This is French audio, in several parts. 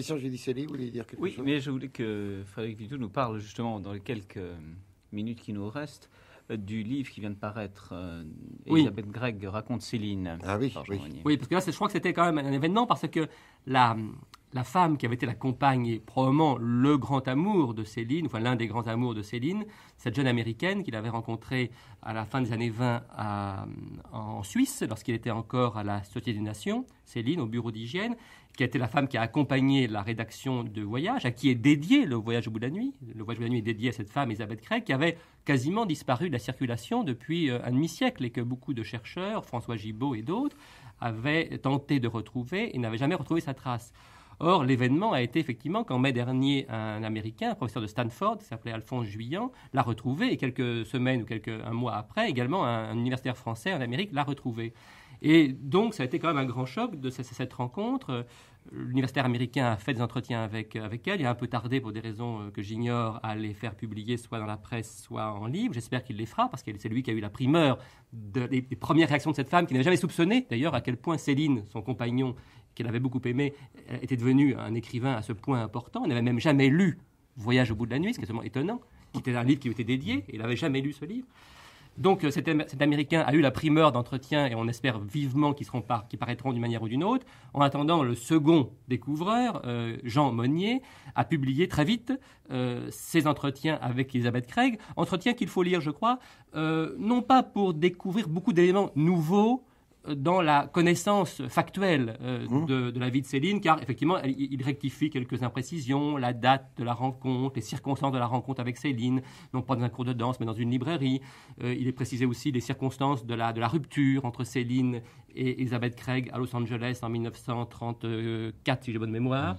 vous voulez dire oui, mais je voulais que Frédéric Vitou nous parle justement dans les quelques euh, minutes qui nous restent euh, du livre qui vient de paraître, euh, Elisabeth Gregg raconte Céline. Ah oui, oui. parce que là, je crois que c'était quand même un événement parce que la, la femme qui avait été la compagne et probablement le grand amour de Céline, enfin l'un des grands amours de Céline, cette jeune américaine qu'il avait rencontrée à la fin des années 20 à, en Suisse, lorsqu'il était encore à la Société des Nations, Céline, au bureau d'hygiène, qui était la femme qui a accompagné la rédaction de Voyage, à qui est dédié le Voyage au bout de la nuit. Le Voyage au bout de la nuit est dédié à cette femme, Elisabeth Craig, qui avait quasiment disparu de la circulation depuis euh, un demi-siècle et que beaucoup de chercheurs, François Gibault et d'autres, avaient tenté de retrouver et n'avaient jamais retrouvé sa trace. Or, l'événement a été effectivement qu'en mai dernier, un Américain, un professeur de Stanford, qui s'appelait Alphonse Juillan, l'a retrouvé, et quelques semaines ou quelques, un mois après, également, un universitaire français en Amérique l'a retrouvé. Et donc, ça a été quand même un grand choc de cette rencontre. L'universitaire américain a fait des entretiens avec, avec elle. Il a un peu tardé, pour des raisons euh, que j'ignore, à les faire publier soit dans la presse, soit en livre. J'espère qu'il les fera, parce que c'est lui qui a eu la primeur des, premières réactions de cette femme, qui n'avait jamais soupçonné, d'ailleurs, à quel point Céline, son compagnon, qu'elle avait beaucoup aimé, euh, était devenu un écrivain à ce point important. Elle n'avait même jamais lu Voyage au bout de la nuit, ce qui est seulement étonnant, qui était un livre qui lui était dédié, et il n'avait jamais lu ce livre. Donc euh, cet, Américain a eu la primeur d'entretien et on espère vivement qu'ils paraîtront d'une manière ou d'une autre. En attendant, le second découvreur, euh, Jean Monnier, a publié très vite euh, ses entretiens avec Elizabeth Craig, entretiens qu'il faut lire, je crois, non pas pour découvrir beaucoup d'éléments nouveaux, dans la connaissance factuelle euh, mmh. de, la vie de Céline, car effectivement, il rectifie quelques imprécisions, la date de la rencontre, les circonstances de la rencontre avec Céline, non pas dans un cours de danse, mais dans une librairie. Euh, il est précisé aussi les circonstances de la, rupture entre Céline et Elisabeth Craig à Los Angeles en 1934, si j'ai bonne mémoire.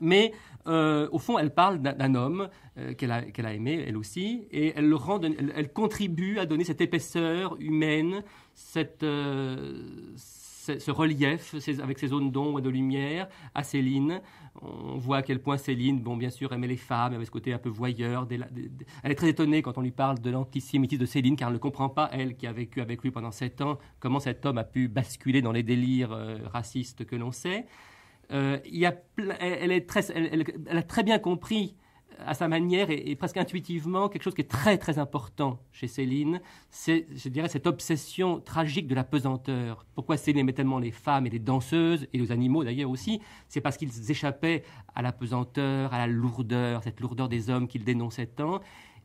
Mais euh, au fond, elle parle d'un homme euh, qu'elle a, aimé, elle aussi, et elle, contribue à donner cette épaisseur humaine, euh, ce, relief avec ses zones d'ombre et de lumière à Céline. On voit à quel point Céline, bon, bien sûr, aimait les femmes, avait ce côté un peu voyeur. elle est très étonnée quand on lui parle de l'antisémitisme de Céline, car elle ne comprend pas, elle, qui a vécu avec lui pendant sept ans, comment cet homme a pu basculer dans les délires racistes que l'on sait elle, a très bien compris euh, à sa manière et, presque intuitivement quelque chose qui est très très important chez Céline, c'est je dirais cette obsession tragique de la pesanteur. Pourquoi Céline aimait tellement les femmes et les danseuses et les animaux d'ailleurs aussi, c'est parce qu'ils échappaient à la pesanteur, à la lourdeur, cette lourdeur des hommes qu'il dénonçaient tant.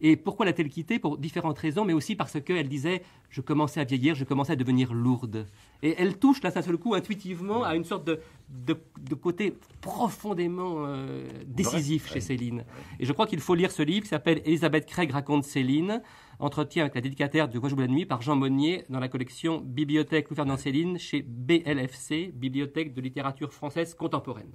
Et pourquoi l'a-t-elle quittée Pour différentes raisons, mais aussi parce qu'elle disait Je commençais à vieillir, je commençais à devenir lourde. Et elle touche, là, d'un seul coup, intuitivement, à une sorte de, côté profondément euh, décisif chez Céline. Et je crois qu'il faut lire ce livre qui s'appelle Elisabeth Craig raconte Céline entretien avec la dédicataire de Quoi la nuit par Jean Monnier dans la collection Bibliothèque louis Céline chez BLFC, Bibliothèque de littérature française contemporaine.